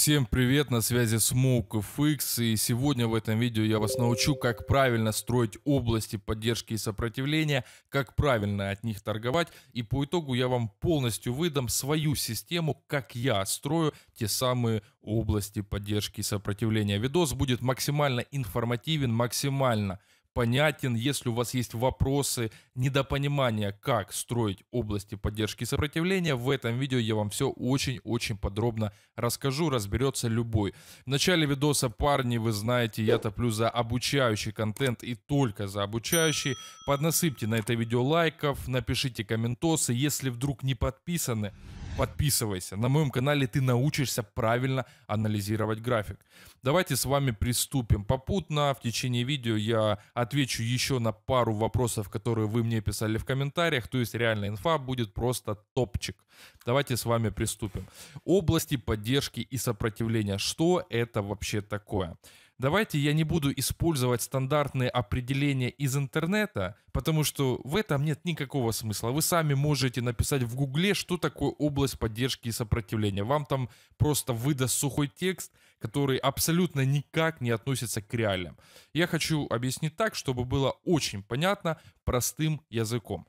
Всем привет, на связи Smoke FX и сегодня в этом видео я вас научу, как правильно строить области поддержки и сопротивления, как правильно от них торговать и по итогу я вам полностью выдам свою систему, как я строю те самые области поддержки и сопротивления. Видос будет максимально информативен, максимально понятен. Если у вас есть вопросы, недопонимания, как строить области поддержки и сопротивления, в этом видео я вам все очень-очень подробно расскажу, разберется любой. В начале видоса, парни, вы знаете, я топлю за обучающий контент и только за обучающий. Поднасыпьте на это видео лайков, напишите комментосы, если вдруг не подписаны, подписывайся. На моем канале ты научишься правильно анализировать график. Давайте с вами приступим. Попутно в течение видео я отвечу еще на пару вопросов, которые вы мне писали в комментариях. То есть реальная инфа будет просто топчик. Давайте с вами приступим. Области поддержки и сопротивления. Что это вообще такое? давайте я не буду использовать стандартные определения из интернета, потому что в этом нет никакого смысла. Вы сами можете написать в гугле, что такое область поддержки и сопротивления. Вам там просто выдаст сухой текст, который абсолютно никак не относится к реалиям. Я хочу объяснить так, чтобы было очень понятно простым языком.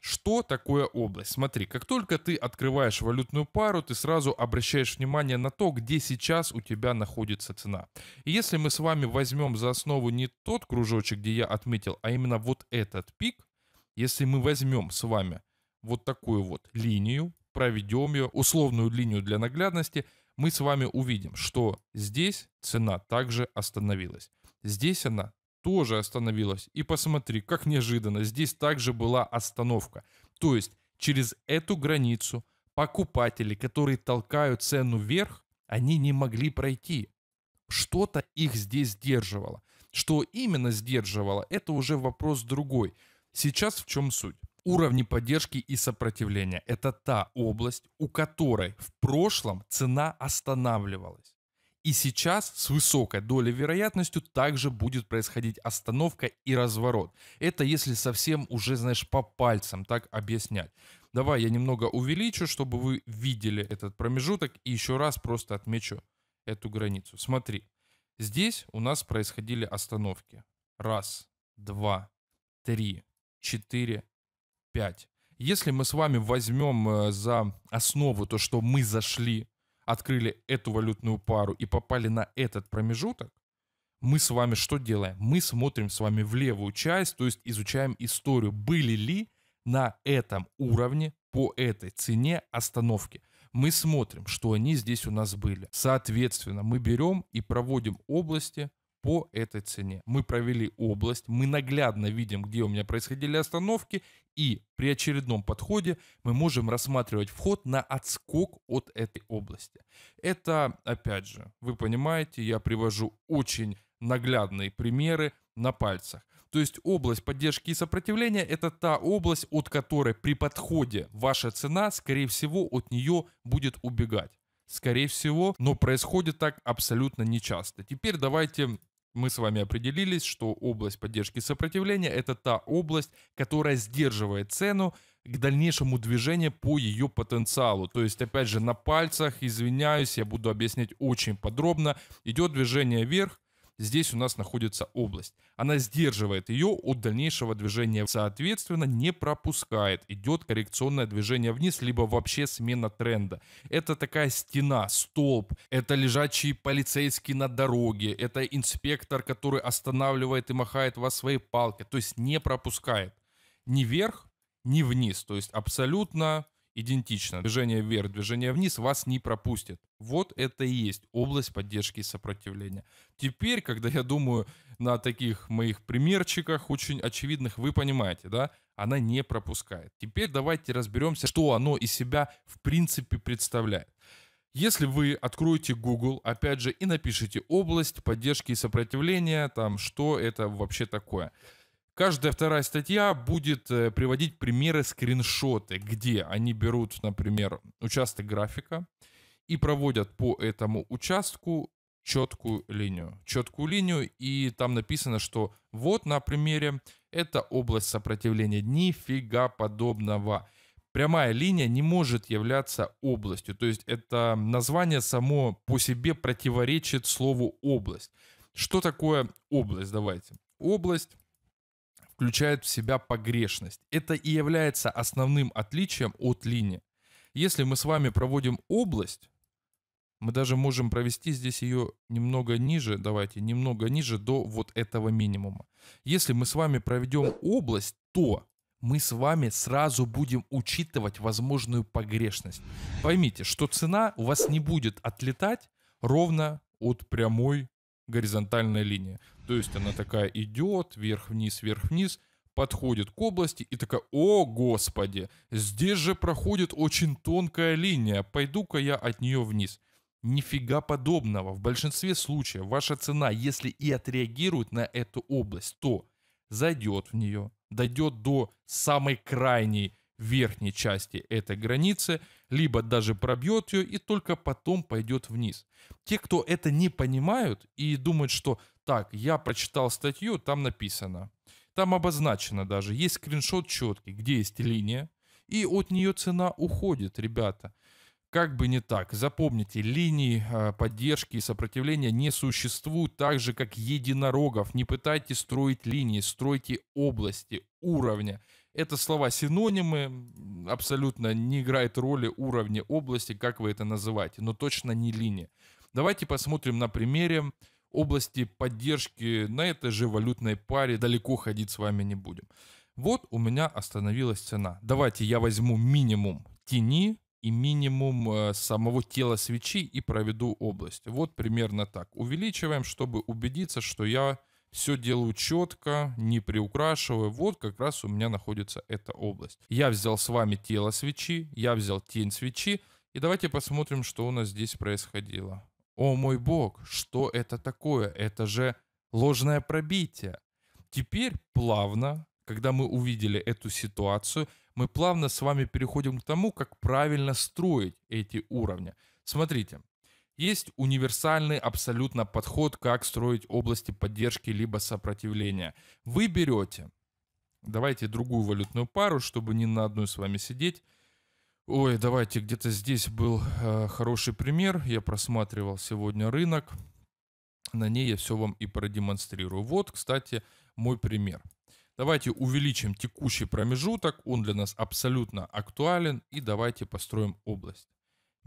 Что такое область? Смотри, как только ты открываешь валютную пару, ты сразу обращаешь внимание на то, где сейчас у тебя находится цена. И если мы с вами возьмем за основу не тот кружочек, где я отметил, а именно вот этот пик, если мы возьмем с вами вот такую вот линию, проведем ее, условную линию для наглядности, мы с вами увидим, что здесь цена также остановилась. Здесь она тоже остановилась. И посмотри, как неожиданно, здесь также была остановка. То есть через эту границу покупатели, которые толкают цену вверх, они не могли пройти. Что-то их здесь сдерживало. Что именно сдерживало, это уже вопрос другой. Сейчас в чем суть? Уровни поддержки и сопротивления – это та область, у которой в прошлом цена останавливалась. И сейчас с высокой долей вероятностью также будет происходить остановка и разворот. Это если совсем уже, знаешь, по пальцам так объяснять. Давай я немного увеличу, чтобы вы видели этот промежуток и еще раз просто отмечу эту границу. Смотри, здесь у нас происходили остановки. Раз, два, три, четыре, пять. Если мы с вами возьмем э, за основу то, что мы зашли открыли эту валютную пару и попали на этот промежуток, мы с вами что делаем? Мы смотрим с вами в левую часть, то есть изучаем историю, были ли на этом уровне по этой цене остановки. Мы смотрим, что они здесь у нас были. Соответственно, мы берем и проводим области по этой цене. Мы провели область, мы наглядно видим, где у меня происходили остановки, и при очередном подходе мы можем рассматривать вход на отскок от этой области. Это, опять же, вы понимаете, я привожу очень наглядные примеры на пальцах. То есть область поддержки и сопротивления – это та область, от которой при подходе ваша цена, скорее всего, от нее будет убегать. Скорее всего, но происходит так абсолютно нечасто. Теперь давайте мы с вами определились, что область поддержки сопротивления – это та область, которая сдерживает цену к дальнейшему движению по ее потенциалу. То есть, опять же, на пальцах, извиняюсь, я буду объяснять очень подробно, идет движение вверх, здесь у нас находится область. Она сдерживает ее от дальнейшего движения, соответственно, не пропускает. Идет коррекционное движение вниз, либо вообще смена тренда. Это такая стена, столб, это лежачий полицейский на дороге, это инспектор, который останавливает и махает вас своей палкой, то есть не пропускает ни вверх, ни вниз. То есть абсолютно идентично. Движение вверх, движение вниз вас не пропустит. Вот это и есть область поддержки и сопротивления. Теперь, когда я думаю на таких моих примерчиках, очень очевидных, вы понимаете, да, она не пропускает. Теперь давайте разберемся, что оно из себя в принципе представляет. Если вы откроете Google, опять же, и напишите область поддержки и сопротивления, там, что это вообще такое – Каждая вторая статья будет э, приводить примеры скриншоты, где они берут, например, участок графика и проводят по этому участку четкую линию. Четкую линию, и там написано, что вот на примере это область сопротивления. Нифига подобного. Прямая линия не может являться областью. То есть это название само по себе противоречит слову область. Что такое область? Давайте. Область включает в себя погрешность. Это и является основным отличием от линии. Если мы с вами проводим область, мы даже можем провести здесь ее немного ниже, давайте, немного ниже до вот этого минимума. Если мы с вами проведем область, то мы с вами сразу будем учитывать возможную погрешность. Поймите, что цена у вас не будет отлетать ровно от прямой горизонтальная линия. То есть она такая идет вверх-вниз, вверх-вниз, подходит к области и такая, о господи, здесь же проходит очень тонкая линия, пойду-ка я от нее вниз. Нифига подобного. В большинстве случаев ваша цена, если и отреагирует на эту область, то зайдет в нее, дойдет до самой крайней верхней части этой границы, либо даже пробьет ее и только потом пойдет вниз. Те, кто это не понимают и думают, что так, я прочитал статью, там написано, там обозначено даже, есть скриншот четкий, где есть линия, и от нее цена уходит, ребята. Как бы не так, запомните, линии э, поддержки и сопротивления не существуют так же, как единорогов. Не пытайтесь строить линии, стройте области, уровня. Это слова-синонимы, абсолютно не играет роли уровня области, как вы это называете, но точно не линия. Давайте посмотрим на примере области поддержки на этой же валютной паре. Далеко ходить с вами не будем. Вот у меня остановилась цена. Давайте я возьму минимум тени и минимум э, самого тела свечи и проведу область. Вот примерно так. Увеличиваем, чтобы убедиться, что я все делаю четко, не приукрашиваю. Вот как раз у меня находится эта область. Я взял с вами тело свечи, я взял тень свечи. И давайте посмотрим, что у нас здесь происходило. О мой бог, что это такое? Это же ложное пробитие. Теперь плавно, когда мы увидели эту ситуацию, мы плавно с вами переходим к тому, как правильно строить эти уровни. Смотрите, есть универсальный абсолютно подход, как строить области поддержки либо сопротивления. Вы берете, давайте другую валютную пару, чтобы не на одной с вами сидеть. Ой, давайте, где-то здесь был э, хороший пример. Я просматривал сегодня рынок. На ней я все вам и продемонстрирую. Вот, кстати, мой пример. Давайте увеличим текущий промежуток, он для нас абсолютно актуален, и давайте построим область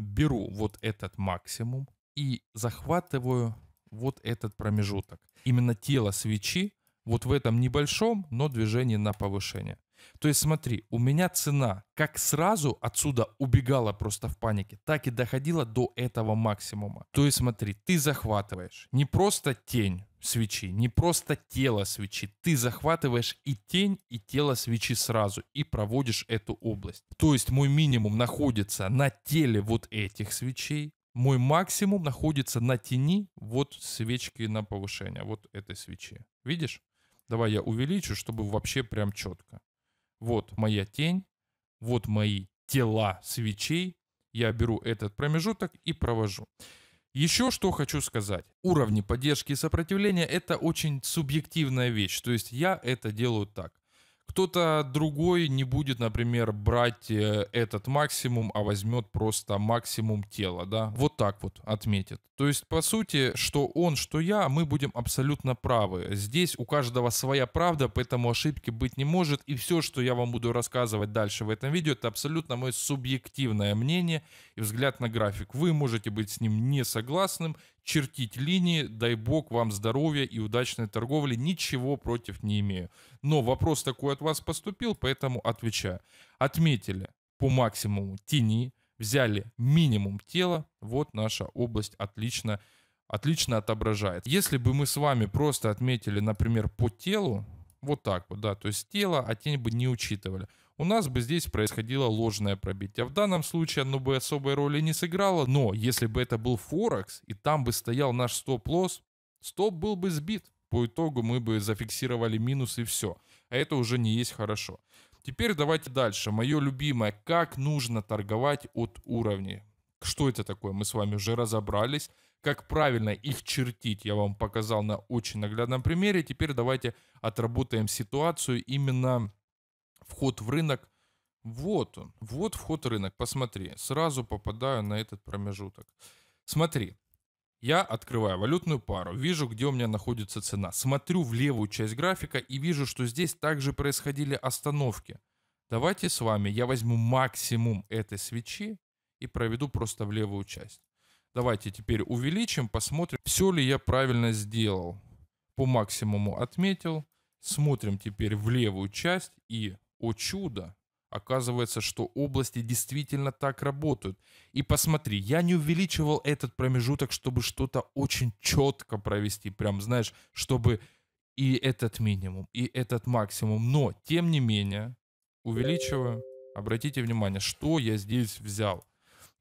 беру вот этот максимум и захватываю вот этот промежуток. Именно тело свечи вот в этом небольшом, но движении на повышение. То есть смотри, у меня цена как сразу отсюда убегала просто в панике, так и доходила до этого максимума. То есть смотри, ты захватываешь не просто тень, свечи, не просто тело свечи. Ты захватываешь и тень, и тело свечи сразу, и проводишь эту область. То есть мой минимум находится на теле вот этих свечей, мой максимум находится на тени вот свечки на повышение, вот этой свечи. Видишь? Давай я увеличу, чтобы вообще прям четко вот моя тень, вот мои тела свечей, я беру этот промежуток и провожу. Еще что хочу сказать. Уровни поддержки и сопротивления – это очень субъективная вещь. То есть я это делаю так. Кто-то другой не будет, например, брать э, этот максимум, а возьмет просто максимум тела, да, вот так вот отметит. То есть, по сути, что он, что я, мы будем абсолютно правы. Здесь у каждого своя правда, поэтому ошибки быть не может, и все, что я вам буду рассказывать дальше в этом видео, это абсолютно мое субъективное мнение и взгляд на график. Вы можете быть с ним не согласным, чертить линии, дай бог вам здоровья и удачной торговли, ничего против не имею. Но вопрос такой от вас поступил, поэтому отвечаю. Отметили по максимуму тени, взяли минимум тела, вот наша область отлично отлично отображает. Если бы мы с вами просто отметили, например, по телу, вот так вот, да, то есть тело, а тень бы не учитывали, у нас бы здесь происходило ложное пробитие. В данном случае оно бы особой роли не сыграло, но если бы это был Форекс, и там бы стоял наш стоп-лосс, стоп был бы сбит. По итогу мы бы зафиксировали минус и все. А это уже не есть хорошо. Теперь давайте дальше. Мое любимое, как нужно торговать от уровней. Что это такое, мы с вами уже разобрались. Как правильно их чертить, я вам показал на очень наглядном примере. Теперь давайте отработаем ситуацию именно вход в рынок. Вот он, вот вход в рынок, посмотри. Сразу попадаю на этот промежуток. Смотри, я открываю валютную пару, вижу, где у меня находится цена. Смотрю в левую часть графика и вижу, что здесь также происходили остановки. Давайте с вами я возьму максимум этой свечи и проведу просто в левую часть. Давайте теперь увеличим, посмотрим, все ли я правильно сделал. По максимуму отметил. Смотрим теперь в левую часть и о чудо! Оказывается, что области действительно так работают. И посмотри, я не увеличивал этот промежуток, чтобы что-то очень четко провести. Прям, знаешь, чтобы и этот минимум, и этот максимум. Но, тем не менее, увеличиваю. Обратите внимание, что я здесь взял.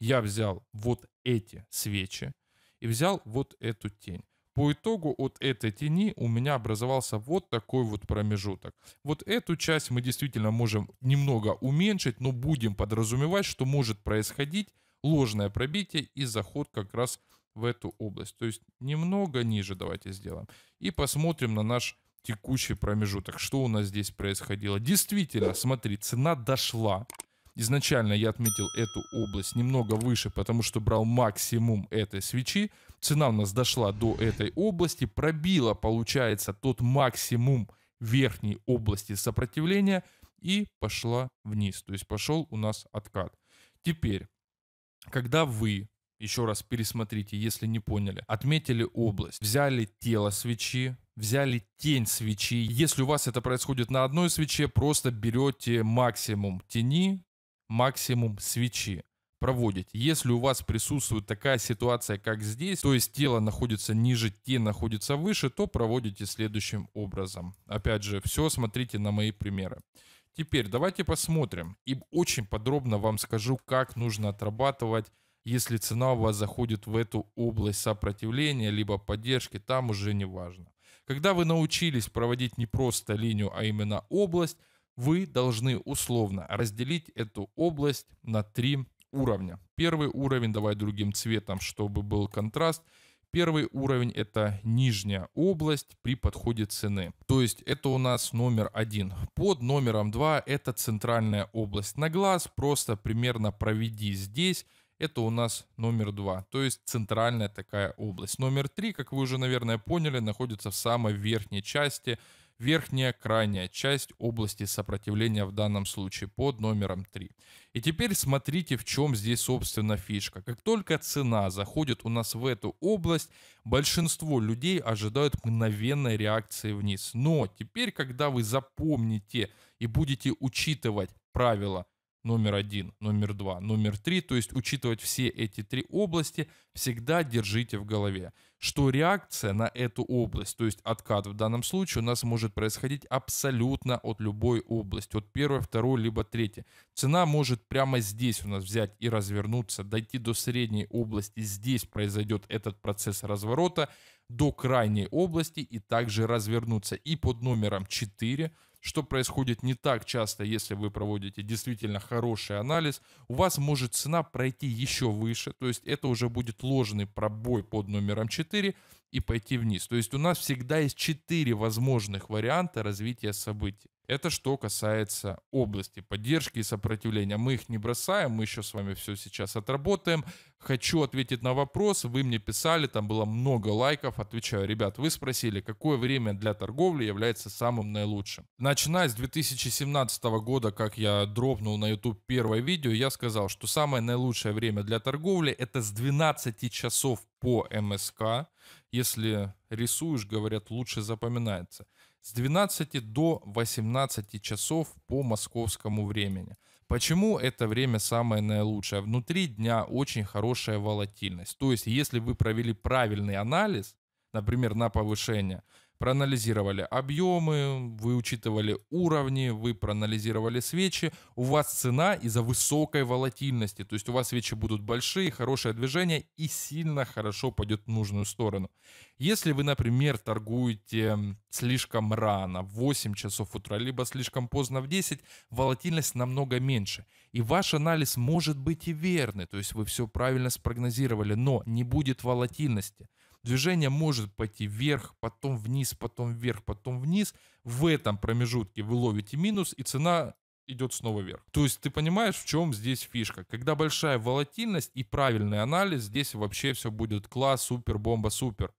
Я взял вот эти свечи и взял вот эту тень. По итогу от этой тени у меня образовался вот такой вот промежуток. Вот эту часть мы действительно можем немного уменьшить, но будем подразумевать, что может происходить ложное пробитие и заход как раз в эту область. То есть немного ниже давайте сделаем. И посмотрим на наш текущий промежуток. Что у нас здесь происходило? Действительно, смотри, цена дошла. Изначально я отметил эту область немного выше, потому что брал максимум этой свечи. Цена у нас дошла до этой области, пробила, получается, тот максимум верхней области сопротивления и пошла вниз. То есть пошел у нас откат. Теперь, когда вы еще раз пересмотрите, если не поняли. Отметили область, взяли тело свечи, взяли тень свечи. Если у вас это происходит на одной свече, просто берете максимум тени, максимум свечи проводить. Если у вас присутствует такая ситуация, как здесь, то есть тело находится ниже, те находится выше, то проводите следующим образом. Опять же, все смотрите на мои примеры. Теперь давайте посмотрим и очень подробно вам скажу, как нужно отрабатывать если цена у вас заходит в эту область сопротивления, либо поддержки, там уже не важно. Когда вы научились проводить не просто линию, а именно область, вы должны условно разделить эту область на три уровня. Первый уровень, давай другим цветом, чтобы был контраст. Первый уровень это нижняя область при подходе цены. То есть это у нас номер один. Под номером два это центральная область. На глаз просто примерно проведи здесь. Это у нас номер два, то есть центральная такая область. Номер три, как вы уже, наверное, поняли, находится в самой верхней части верхняя крайняя часть области сопротивления в данном случае под номером 3. И теперь смотрите, в чем здесь собственно фишка. Как только цена заходит у нас в эту область, большинство людей ожидают мгновенной реакции вниз. Но теперь, когда вы запомните и будете учитывать правила номер один, номер два, номер три, то есть учитывать все эти три области, всегда держите в голове, что реакция на эту область, то есть откат в данном случае у нас может происходить абсолютно от любой области, от первой, второй, либо третьей. Цена может прямо здесь у нас взять и развернуться, дойти до средней области, здесь произойдет этот процесс разворота, до крайней области и также развернуться. И под номером 4 что происходит не так часто, если вы проводите действительно хороший анализ, у вас может цена пройти еще выше, то есть это уже будет ложный пробой под номером 4 и пойти вниз. То есть у нас всегда есть 4 возможных варианта развития событий. Это что касается области поддержки и сопротивления. Мы их не бросаем, мы еще с вами все сейчас отработаем хочу ответить на вопрос, вы мне писали, там было много лайков, отвечаю, ребят, вы спросили, какое время для торговли является самым наилучшим. Начиная с 2017 года, как я дропнул на YouTube первое видео, я сказал, что самое наилучшее время для торговли это с 12 часов по МСК. Если рисуешь, говорят, лучше запоминается. С 12 до 18 часов по московскому времени. Почему это время самое наилучшее? А внутри дня очень хорошая волатильность. То есть, если вы провели правильный анализ, например, на повышение, проанализировали объемы, вы учитывали уровни, вы проанализировали свечи, у вас цена из-за высокой волатильности, то есть у вас свечи будут большие, хорошее движение и сильно хорошо пойдет в нужную сторону. Если вы, например, торгуете слишком рано, в 8 часов утра, либо слишком поздно в 10, волатильность намного меньше. И ваш анализ может быть и верный, то есть вы все правильно спрогнозировали, но не будет волатильности. Движение может пойти вверх, потом вниз, потом вверх, потом вниз. В этом промежутке вы ловите минус, и цена идет снова вверх. То есть ты понимаешь, в чем здесь фишка. Когда большая волатильность и правильный анализ, здесь вообще все будет класс, супер, бомба, супер.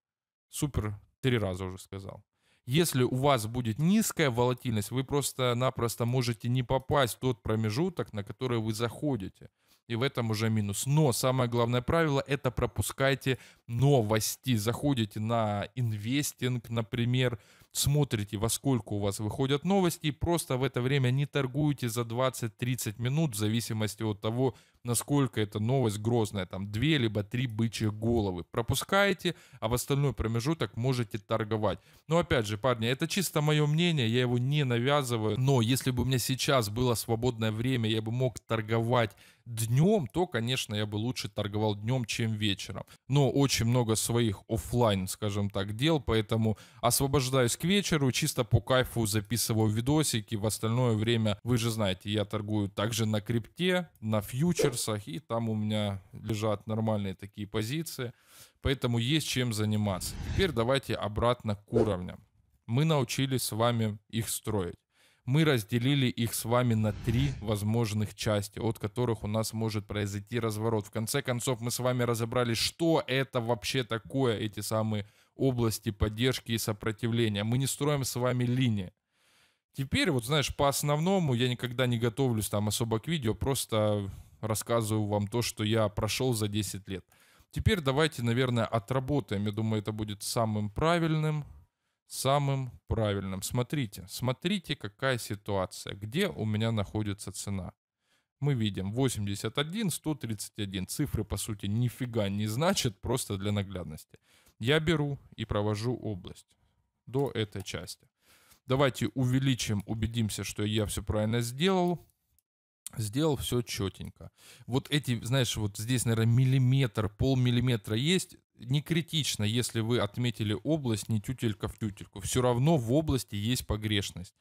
Супер три раза уже сказал. Если у вас будет низкая волатильность, вы просто-напросто можете не попасть в тот промежуток, на который вы заходите и в этом уже минус. Но самое главное правило — это пропускайте новости. Заходите на инвестинг, например, смотрите, во сколько у вас выходят новости, и просто в это время не торгуйте за 20-30 минут, в зависимости от того, насколько эта новость грозная. Там две либо три бычьи головы пропускаете, а в остальной промежуток можете торговать. Но опять же, парни, это чисто мое мнение, я его не навязываю. Но если бы у меня сейчас было свободное время, я бы мог торговать днем, то, конечно, я бы лучше торговал днем, чем вечером. Но очень много своих офлайн, скажем так, дел, поэтому освобождаюсь к вечеру, чисто по кайфу записываю видосики. В остальное время, вы же знаете, я торгую также на крипте, на фьючер фьючерсах, и там у меня лежат нормальные такие позиции. Поэтому есть чем заниматься. Теперь давайте обратно к уровням. Мы научились с вами их строить. Мы разделили их с вами на три возможных части, от которых у нас может произойти разворот. В конце концов, мы с вами разобрали, что это вообще такое, эти самые области поддержки и сопротивления. Мы не строим с вами линии. Теперь, вот знаешь, по основному я никогда не готовлюсь там особо к видео, просто рассказываю вам то, что я прошел за 10 лет. Теперь давайте, наверное, отработаем. Я думаю, это будет самым правильным. Самым правильным. Смотрите, смотрите, какая ситуация. Где у меня находится цена? Мы видим 81, 131. Цифры, по сути, нифига не значат, просто для наглядности. Я беру и провожу область до этой части. Давайте увеличим, убедимся, что я все правильно сделал сделал все четенько. Вот эти, знаешь, вот здесь, наверное, миллиметр, полмиллиметра есть. Не критично, если вы отметили область не тютелька в тютельку. Все равно в области есть погрешность.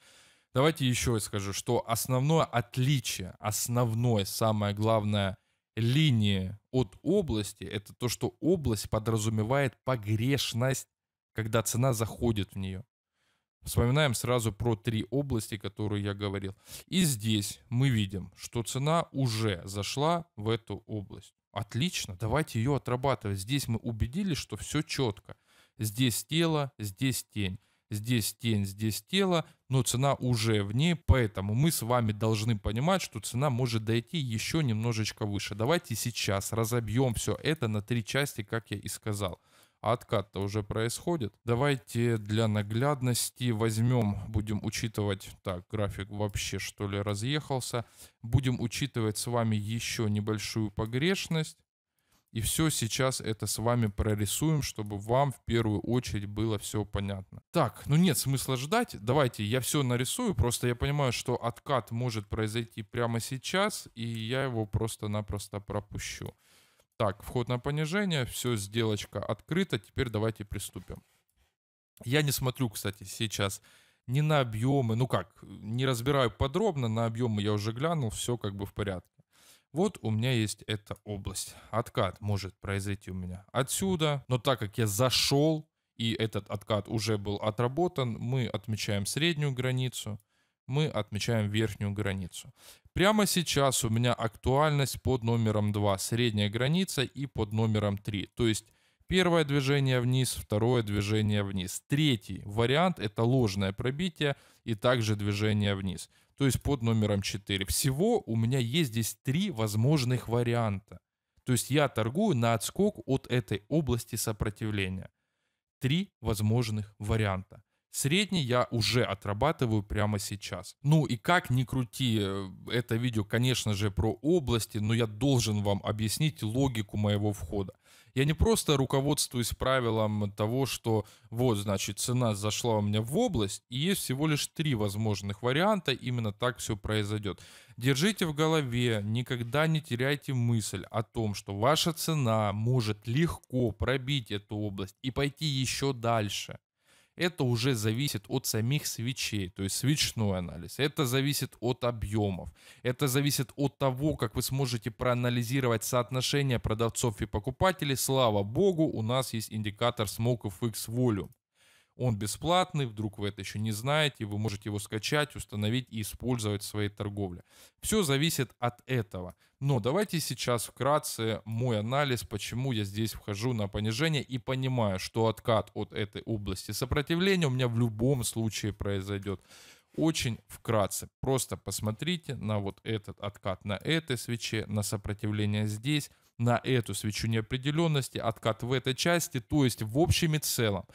Давайте еще скажу, что основное отличие, основное, самое главное линии от области, это то, что область подразумевает погрешность, когда цена заходит в нее. Вспоминаем сразу про три области, которые я говорил. И здесь мы видим, что цена уже зашла в эту область. Отлично, давайте ее отрабатывать. Здесь мы убедились, что все четко. Здесь тело, здесь тень. Здесь тень, здесь тело, но цена уже в ней, поэтому мы с вами должны понимать, что цена может дойти еще немножечко выше. Давайте сейчас разобьем все это на три части, как я и сказал а откат-то уже происходит. Давайте для наглядности возьмем, будем учитывать, так, график вообще что ли разъехался, будем учитывать с вами еще небольшую погрешность. И все сейчас это с вами прорисуем, чтобы вам в первую очередь было все понятно. Так, ну нет смысла ждать. Давайте я все нарисую. Просто я понимаю, что откат может произойти прямо сейчас, и я его просто-напросто пропущу. Так, вход на понижение, все, сделочка открыта, теперь давайте приступим. Я не смотрю, кстати, сейчас ни на объемы, ну как, не разбираю подробно, на объемы я уже глянул, все как бы в порядке. Вот у меня есть эта область. Откат может произойти у меня отсюда, но так как я зашел, и этот откат уже был отработан, мы отмечаем среднюю границу – мы отмечаем верхнюю границу. Прямо сейчас у меня актуальность под номером 2, средняя граница и под номером 3. То есть первое движение вниз, второе движение вниз. Третий вариант это ложное пробитие и также движение вниз. То есть под номером 4. Всего у меня есть здесь три возможных варианта. То есть я торгую на отскок от этой области сопротивления. Три возможных варианта. Средний я уже отрабатываю прямо сейчас. Ну и как ни крути, э, это видео, конечно же, про области, но я должен вам объяснить логику моего входа. Я не просто руководствуюсь правилом того, что вот, значит, цена зашла у меня в область, и есть всего лишь три возможных варианта, именно так все произойдет. Держите в голове, никогда не теряйте мысль о том, что ваша цена может легко пробить эту область и пойти еще дальше это уже зависит от самих свечей, то есть свечной анализ. Это зависит от объемов. Это зависит от того, как вы сможете проанализировать соотношение продавцов и покупателей. Слава богу, у нас есть индикатор Smoke FX Volume. Он бесплатный, вдруг вы это еще не знаете, вы можете его скачать, установить и использовать в своей торговле. Все зависит от этого. Но давайте сейчас вкратце мой анализ, почему я здесь вхожу на понижение и понимаю, что откат от этой области сопротивления у меня в любом случае произойдет. Очень вкратце. Просто посмотрите на вот этот откат на этой свече, на сопротивление здесь, на эту свечу неопределенности, откат в этой части. То есть в общем и целом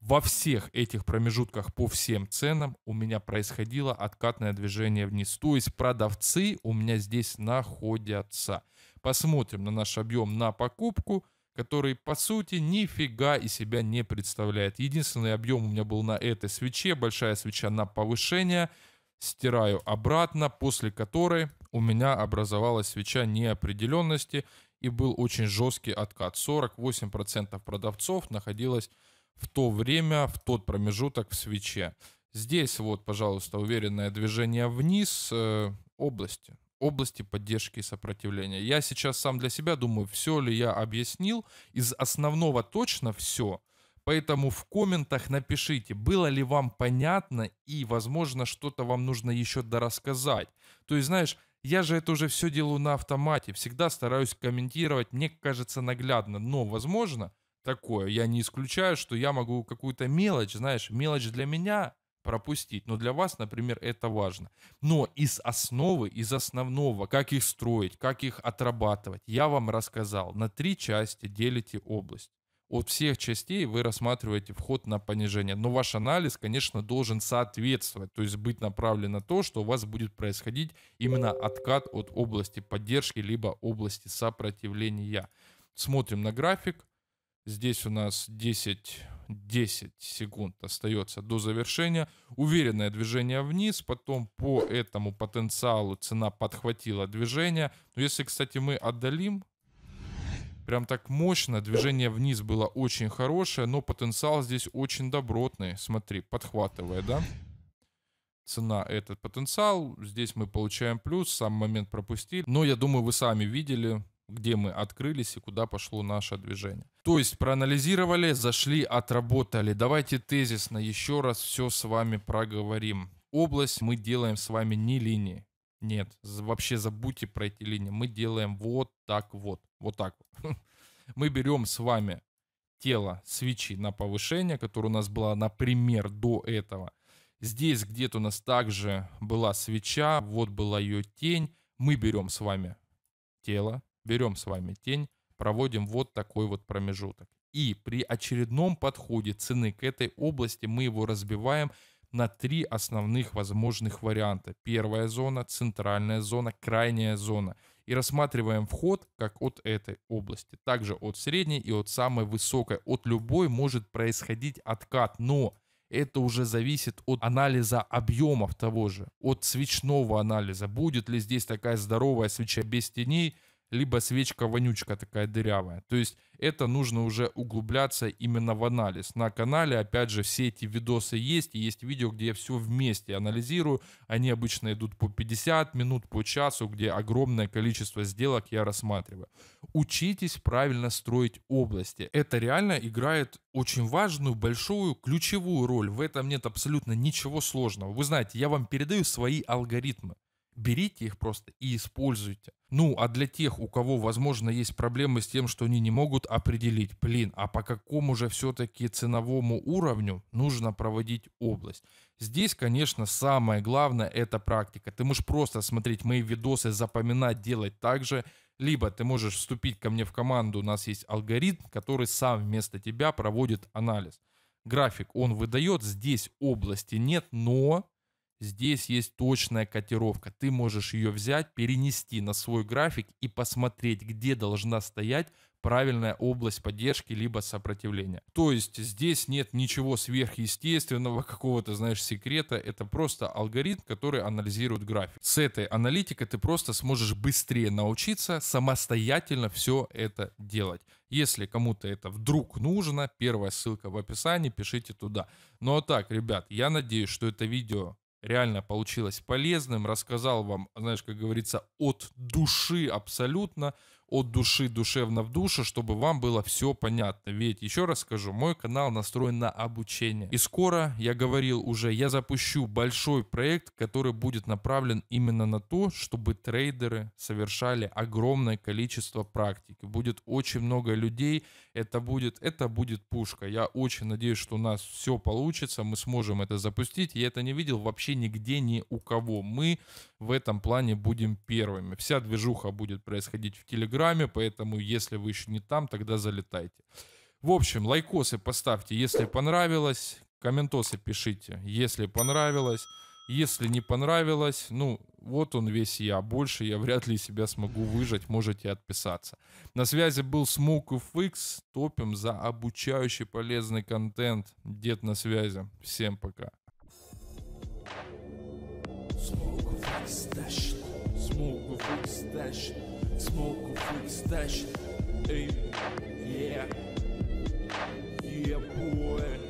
во всех этих промежутках по всем ценам у меня происходило откатное движение вниз. То есть продавцы у меня здесь находятся. Посмотрим на наш объем на покупку, который по сути нифига из себя не представляет. Единственный объем у меня был на этой свече, большая свеча на повышение. Стираю обратно, после которой у меня образовалась свеча неопределенности и был очень жесткий откат. 48% продавцов находилось в то время, в тот промежуток в свече. Здесь вот, пожалуйста, уверенное движение вниз э, области, области поддержки и сопротивления. Я сейчас сам для себя думаю, все ли я объяснил. Из основного точно все. Поэтому в комментах напишите, было ли вам понятно и, возможно, что-то вам нужно еще дорассказать. То есть, знаешь, я же это уже все делаю на автомате, всегда стараюсь комментировать, мне кажется наглядно, но, возможно, такое. Я не исключаю, что я могу какую-то мелочь, знаешь, мелочь для меня пропустить, но для вас, например, это важно. Но из основы, из основного, как их строить, как их отрабатывать, я вам рассказал. На три части делите область. От всех частей вы рассматриваете вход на понижение. Но ваш анализ, конечно, должен соответствовать, то есть быть направлен на то, что у вас будет происходить именно откат от области поддержки либо области сопротивления. Смотрим на график Здесь у нас 10, 10 секунд остается до завершения. Уверенное движение вниз, потом по этому потенциалу цена подхватила движение. Но если, кстати, мы отдалим, прям так мощно, движение вниз было очень хорошее, но потенциал здесь очень добротный. Смотри, подхватывая, да? цена этот потенциал. Здесь мы получаем плюс, сам момент пропустили. Но я думаю, вы сами видели, где мы открылись и куда пошло наше движение. То есть проанализировали, зашли, отработали. Давайте тезисно еще раз все с вами проговорим. Область мы делаем с вами не линии. Нет, вообще забудьте про эти линии. Мы делаем вот так вот. Вот так вот. Мы берем с вами тело свечи на повышение, которое у нас было, например, до этого. Здесь где-то у нас также была свеча, вот была ее тень. Мы берем с вами тело, Берем с вами тень, проводим вот такой вот промежуток. И при очередном подходе цены к этой области мы его разбиваем на три основных возможных варианта. Первая зона, центральная зона, крайняя зона. И рассматриваем вход как от этой области. Также от средней и от самой высокой. От любой может происходить откат, но это уже зависит от анализа объемов того же, от свечного анализа. Будет ли здесь такая здоровая свеча без теней, либо свечка-вонючка такая дырявая. То есть это нужно уже углубляться именно в анализ. На канале, опять же, все эти видосы есть, и есть видео, где я все вместе анализирую. Они обычно идут по 50 минут, по часу, где огромное количество сделок я рассматриваю. Учитесь правильно строить области. Это реально играет очень важную, большую, ключевую роль. В этом нет абсолютно ничего сложного. Вы знаете, я вам передаю свои алгоритмы берите их просто и используйте. Ну, а для тех, у кого, возможно, есть проблемы с тем, что они не могут определить, блин, а по какому же все-таки ценовому уровню нужно проводить область. Здесь, конечно, самое главное – это практика. Ты можешь просто смотреть мои видосы, запоминать, делать так же, либо ты можешь вступить ко мне в команду, у нас есть алгоритм, который сам вместо тебя проводит анализ. График он выдает, здесь области нет, но Здесь есть точная котировка. Ты можешь ее взять, перенести на свой график и посмотреть, где должна стоять правильная область поддержки либо сопротивления. То есть здесь нет ничего сверхъестественного, какого-то, знаешь, секрета. Это просто алгоритм, который анализирует график. С этой аналитикой ты просто сможешь быстрее научиться самостоятельно все это делать. Если кому-то это вдруг нужно, первая ссылка в описании, пишите туда. Ну а так, ребят, я надеюсь, что это видео реально получилось полезным, рассказал вам, знаешь, как говорится, от души абсолютно от души, душевно в душу, чтобы вам было все понятно. Ведь, еще раз скажу, мой канал настроен на обучение. И скоро, я говорил уже, я запущу большой проект, который будет направлен именно на то, чтобы трейдеры совершали огромное количество практики. Будет очень много людей, это будет, это будет пушка. Я очень надеюсь, что у нас все получится, мы сможем это запустить. Я это не видел вообще нигде ни у кого. Мы в этом плане будем первыми. Вся движуха будет происходить в Телеграме, Телеграме, поэтому если вы еще не там, тогда залетайте. В общем, лайкосы поставьте, если понравилось, комментосы пишите, если понравилось. Если не понравилось, ну, вот он весь я. Больше я вряд ли себя смогу выжать, можете отписаться. На связи был Smoke FX. Топим за обучающий полезный контент. Дед на связи. Всем пока. Smoke FX Smoke a food stash. Smoke a food stash. Hey, yeah. Yeah, boy.